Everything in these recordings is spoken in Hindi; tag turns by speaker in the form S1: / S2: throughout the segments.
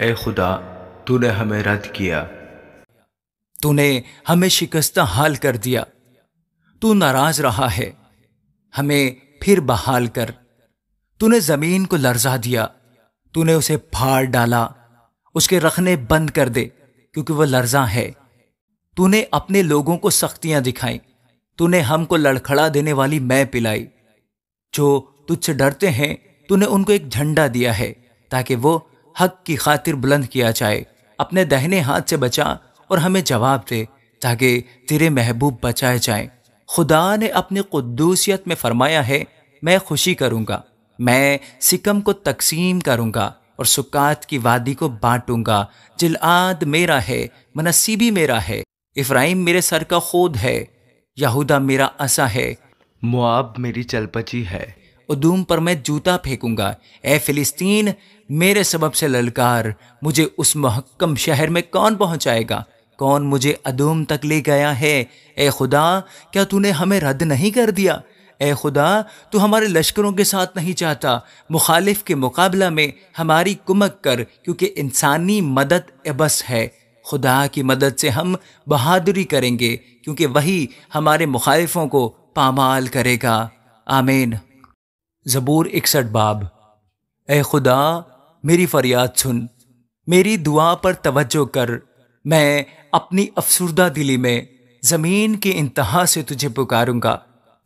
S1: ए खुदा तूने हमें रद्द किया तूने हमें शिकस्त हाल कर दिया तू नाराज रहा है हमें फिर बहाल कर तूने जमीन को लर्जा दिया तूने उसे फाड़ डाला उसके रखने बंद कर दे क्योंकि वह लर्जा है तूने अपने लोगों को सख्तियां दिखाई तूने हमको लड़खड़ा देने वाली मैं पिलाई जो तुझसे डरते हैं तूने उनको एक झंडा दिया है ताकि वो हक की खातिर बुलंद किया जाए अपने दहने हाथ से बचा और हमें जवाब दे ताकि तेरे महबूब बचाए जाएं खुदा ने अपनी कुदूसियत में फरमाया है मैं खुशी करूँगा मैं सिकम को तकसीम करूँगा और सुकात की वादी को बांटूंगा जिलाद मेरा है मनसीबी मेरा है इफ्राहिम मेरे सर का खोद है यहूदा मेरा असा है मुआब मेरी चलपची है उदूम पर मैं जूता फेंकूंगा ए फिलिस्तीन मेरे सबब से ललकार मुझे उस महक्कम शहर में कौन पहुंचाएगा कौन मुझे अदूम तक ले गया है ए खुदा क्या तूने हमें रद्द नहीं कर दिया ए खुदा तू हमारे लश्करों के साथ नहीं चाहता मुखालिफ के मुकाबला में हमारी कुमक कर क्योंकि इंसानी मदद एबस है खुदा की मदद से हम बहादुरी करेंगे क्योंकि वही हमारे मुखालिफों को पामाल करेगा आमीन ज़बूर इकसठ बाब ए खुदा मेरी फरियाद सुन मेरी दुआ पर तवज्जो कर मैं अपनी अफसरदा दिली में ज़मीन के इंतहा से तुझे पुकारूंगा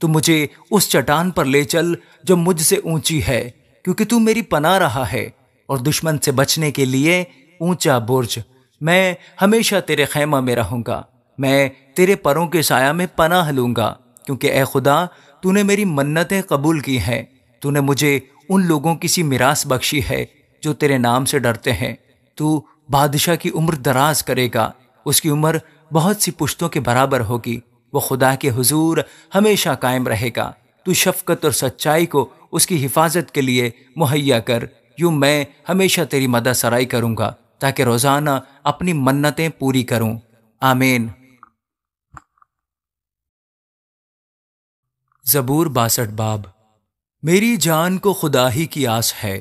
S1: तू मुझे उस चट्टान पर ले चल जो मुझसे ऊंची है क्योंकि तू मेरी पना रहा है और दुश्मन से बचने के लिए ऊंचा बुर्ज मैं हमेशा तेरे खैमा में रहूंगा मैं तेरे परों के साया में पनाह लूंगा क्योंकि ए खुदा तूने मेरी मन्नतें कबूल की हैं तूने मुझे उन लोगों की सी मिरास बख्शी है जो तेरे नाम से डरते हैं तू बादशाह की उम्र दराज करेगा उसकी उम्र बहुत सी पुश्तों के बराबर होगी वो खुदा के हुजूर हमेशा कायम रहेगा तू शफकत और सच्चाई को उसकी हिफाजत के लिए मुहैया कर यूँ मैं हमेशा तेरी मदद सराई करूँगा ताकि रोज़ाना अपनी मन्नतें पूरी करूँ आमीन ज़बूर बासठ बाब मेरी जान को खुदा ही की आस है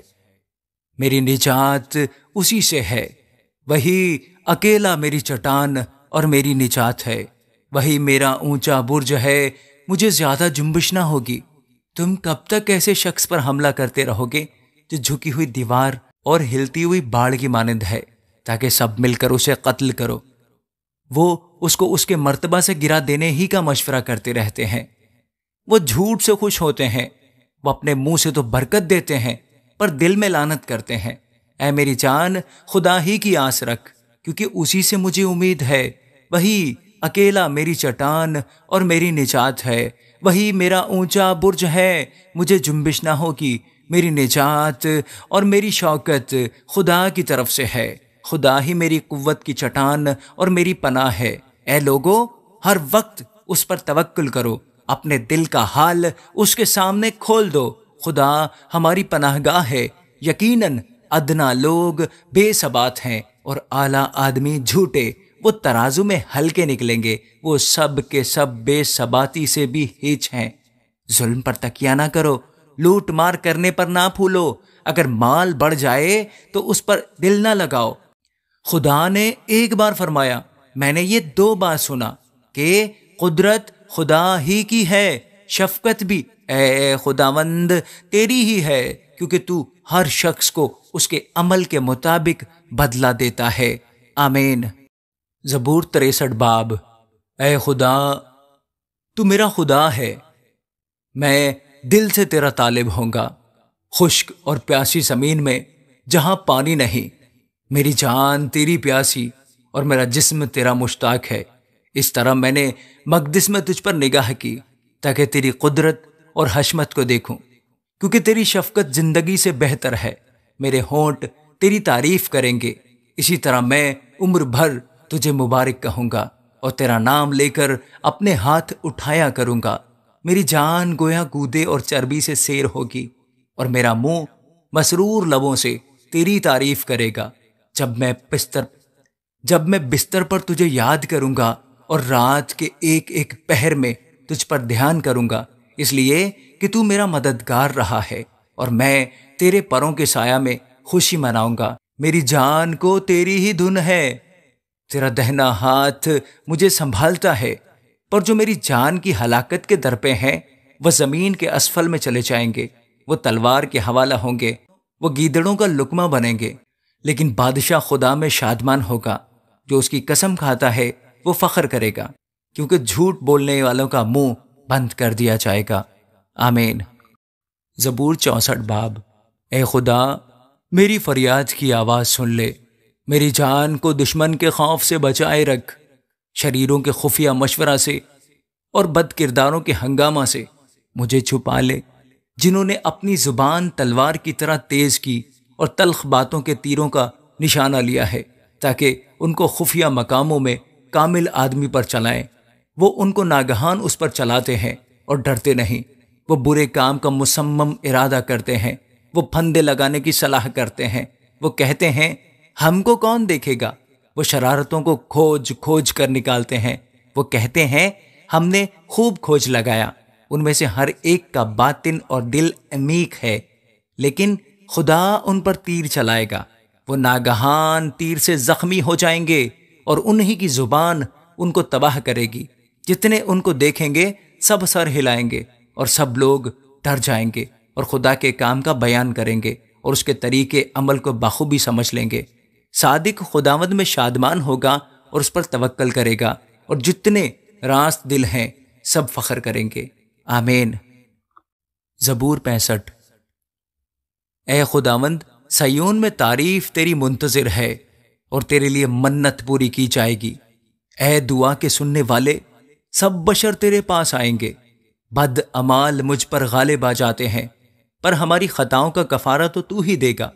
S1: मेरी निजात उसी से है वही अकेला मेरी चट्टान और मेरी निजात है वही मेरा ऊंचा बुर्ज है मुझे ज्यादा जुम्बिश ना होगी तुम कब तक ऐसे शख्स पर हमला करते रहोगे जो झुकी हुई दीवार और हिलती हुई बाढ़ की मानंद है ताकि सब मिलकर उसे कत्ल करो वो उसको उसके मर्तबा से गिरा देने ही का मशवरा करते रहते हैं वो झूठ से खुश होते हैं वो अपने मुंह से तो बरकत देते हैं पर दिल में लानत करते हैं ऐ मेरी जान खुदा ही की आस रख क्योंकि उसी से मुझे उम्मीद है वही अकेला मेरी चट्टान और मेरी निजात है वही मेरा ऊंचा बुर्ज है मुझे जुम्बिश ना होगी मेरी निजात और मेरी शौकत खुदा की तरफ से है खुदा ही मेरी कुव्वत की चट्टान और मेरी पनाह है ए लोगो हर वक्त उस पर तवक्ल करो अपने दिल का हाल उसके सामने खोल दो खुदा हमारी पनाहगाह है यकीनन अदना लोग बेसबात हैं और आला आदमी झूठे वो तराजू में हल्के निकलेंगे वो सब के सब बेसबाती से भी हिच हैं जुल्म पर तकिया ना करो लूट मार करने पर ना फूलो अगर माल बढ़ जाए तो उस पर दिल ना लगाओ खुदा ने एक बार फरमाया मैंने ये दो बार सुना कि कुदरत खुदा ही की है शफकत भी ए खुदावंद तेरी ही है क्योंकि तू हर शख्स को उसके अमल के मुताबिक बदला देता है आमीन जबूर तिरसठ बाब ए खुदा तू मेरा खुदा है मैं दिल से तेरा तालिब होऊंगा खुश्क और प्यासी ज़मीन में जहां पानी नहीं मेरी जान तेरी प्यासी और मेरा जिस्म तेरा मुश्ताक है इस तरह मैंने मकदस में तुझ पर निगाह की ताकि तेरी कुदरत और हशमत को देखूं क्योंकि तेरी शफकत जिंदगी से बेहतर है मेरे होंठ तेरी तारीफ करेंगे इसी तरह मैं उम्र भर तुझे मुबारक कहूंगा और तेरा नाम लेकर अपने हाथ उठाया करूँगा मेरी जान गोया कूदे और चर्बी से शेर होगी और मेरा मुंह मसरूर लबों से तेरी तारीफ करेगा जब मैं बिस्तर जब मैं बिस्तर पर तुझे याद करूँगा और रात के एक एक पहर में तुझ पर ध्यान करूंगा इसलिए कि तू मेरा मददगार रहा है और मैं तेरे परों के साया में खुशी मनाऊंगा मेरी जान को तेरी ही धुन है तेरा दहना हाथ मुझे संभालता है पर जो मेरी जान की हलाकत के दरपे हैं वह जमीन के असफल में चले जाएंगे वो तलवार के हवाला होंगे वो गीदड़ों का लुकमा बनेंगे लेकिन बादशाह खुदा में शादमान होगा जो उसकी कसम खाता है वो फख्र करेगा क्योंकि झूठ बोलने वालों का मुंह बंद कर दिया जाएगा आमीन जबूर चौंसठ बाब ए खुदा मेरी फरियाद की आवाज़ सुन ले मेरी जान को दुश्मन के खौफ से बचाए रख शरीरों के खुफिया मशवरा से और बद किरदारों के हंगामा से मुझे छुपा ले जिन्होंने अपनी जुबान तलवार की तरह तेज़ की और तलख बातों के तीरों का निशाना लिया है ताकि उनको खुफिया मकामों में कामिल आदमी पर चलाएं वो उनको नागहान उस पर चलाते हैं और डरते नहीं वो बुरे काम का मुसम्म इरादा करते हैं वो फंदे लगाने की सलाह करते हैं वो कहते हैं हमको कौन देखेगा वो शरारतों को खोज खोज कर निकालते हैं वो कहते हैं हमने खूब खोज लगाया उनमें से हर एक का बातिन और दिल अमीक है लेकिन खुदा उन पर तीर चलाएगा वो नागहान तीर से जख्मी हो जाएंगे और उन्हीं की जुबान उनको तबाह करेगी जितने उनको देखेंगे सब सर हिलाएंगे और सब लोग डर जाएंगे और खुदा के काम का बयान करेंगे और उसके तरीके अमल को बखूबी समझ लेंगे सादिक खुदावंद में शादमान होगा और उस पर तवक्कल करेगा और जितने रास्त दिल हैं सब फख्र करेंगे आमीन जबूर पैंसठ ए खुदावंद सयून में तारीफ तेरी मुंतजर है और तेरे लिए मन्नत पूरी की जाएगी ए दुआ के सुनने वाले सब बशर तेरे पास आएंगे बद अमाल मुझ पर गालिब आ जाते हैं पर हमारी खताओं का कफारा तो तू ही देगा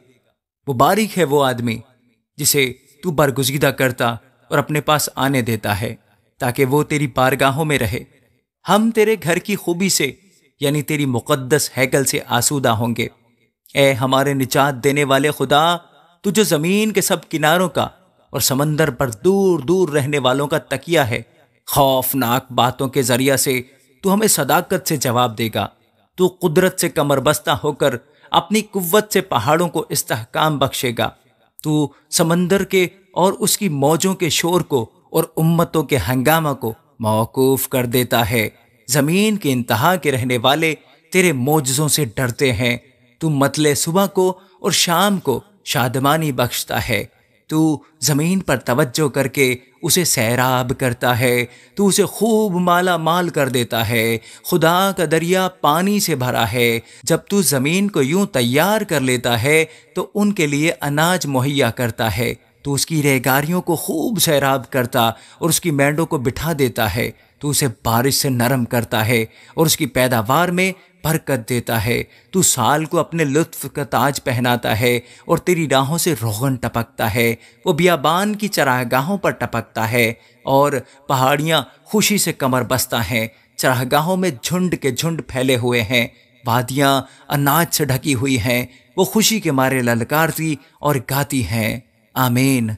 S1: वो बारिक है वो आदमी जिसे तू बरगुजीदा करता और अपने पास आने देता है ताकि वो तेरी बारगाहों में रहे हम तेरे घर की खूबी से यानी तेरी मुकद्दस हैकल से आसूदा होंगे ए हमारे निजात देने वाले खुदा तुझे जमीन के सब किनारों का और समंदर पर दूर दूर रहने वालों का तकिया है खौफनाक बातों के जरिया से तू हमें सदाकत से जवाब देगा तू कुदरत से कमरबस्ता होकर अपनी कुव्वत से पहाड़ों को इस्तेहकाम बख्शेगा तू समंदर के और उसकी मौजों के शोर को और उम्मतों के हंगामा को मौकूफ कर देता है ज़मीन के इंतहा के रहने वाले तेरे मौजों से डरते हैं तू मतले सुबह को और शाम को शादमानी बख्शता है तू ज़मीन पर तवज्जो करके उसे सैराब करता है तू उसे खूब माला माल कर देता है खुदा का दरिया पानी से भरा है जब तू ज़मीन को यूं तैयार कर लेता है तो उनके लिए अनाज मुहैया करता है तो उसकी रेगारियों को खूब सैराब करता और उसकी मेंढों को बिठा देता है तो उसे बारिश से नरम करता है और उसकी पैदावार में बरकत देता है तू साल को अपने लुत्फ का ताज पहनाता है और तेरी राहों से रोगन टपकता है वो बियाबान की चरागाहों पर टपकता है और पहाड़ियाँ खुशी से कमर बसता हैं चरागाहों में झुंड के झुंड फैले हुए हैं वादियाँ अनाज से ढकी हुई हैं वो खुशी के मारे ललकारती और गाती हैं आमीन